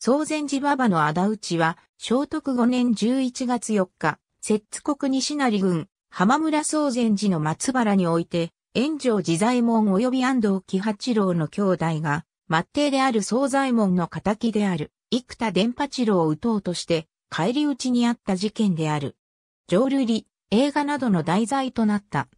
総禅寺馬場の仇討ちは、聖徳5年11月4日、摂津国西成郡、浜村総禅寺の松原において、炎上自在門及び安藤喜八郎の兄弟が、末帝である総左門の仇である、生田伝八郎を撃とうとして、帰り討ちにあった事件である。浄瑠璃、映画などの題材となった。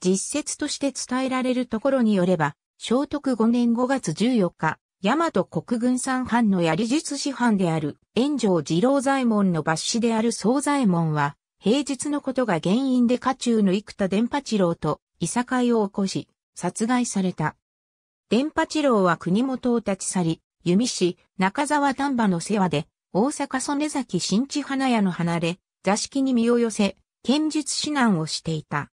実説として伝えられるところによれば、聖徳5年5月14日、大和国軍三藩の槍術師範である、炎上二郎左衛門の抜子である総左衛門は、平日のことが原因で家中の幾田伝八郎と、いさかいを起こし、殺害された。伝八郎は国元を立ち去り、弓師、中沢丹波の世話で、大阪曽根崎新地花屋の離れ、座敷に身を寄せ、剣術指南をしていた。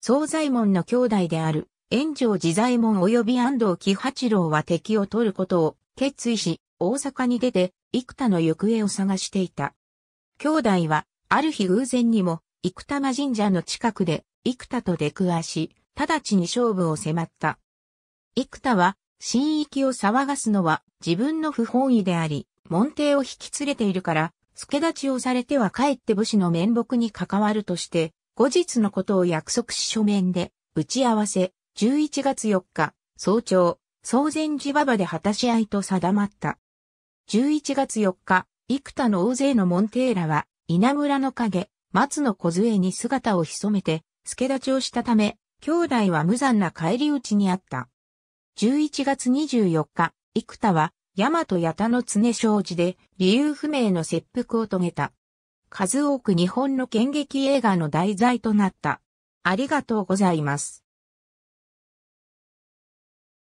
総左衛門の兄弟である、炎上自在門及び安藤喜八郎は敵を取ることを決意し、大阪に出て、幾多の行方を探していた。兄弟は、ある日偶然にも、幾多間神社の近くで、幾多と出くわし、直ちに勝負を迫った。幾多は、神域を騒がすのは自分の不本意であり、門弟を引き連れているから、助立ちをされてはかえって武士の面目に関わるとして、後日のことを約束し書面で、打ち合わせ、11月4日、早朝、総前寺馬場で果たし合いと定まった。11月4日、幾多の大勢のモンテーラは、稲村の影、松の小杖に姿を潜めて、助立ちをしたため、兄弟は無残な帰り討ちにあった。11月24日、幾多は、大和八田の常障子で、理由不明の切腹を遂げた。数多く日本の剣劇映画の題材となった。ありがとうございます。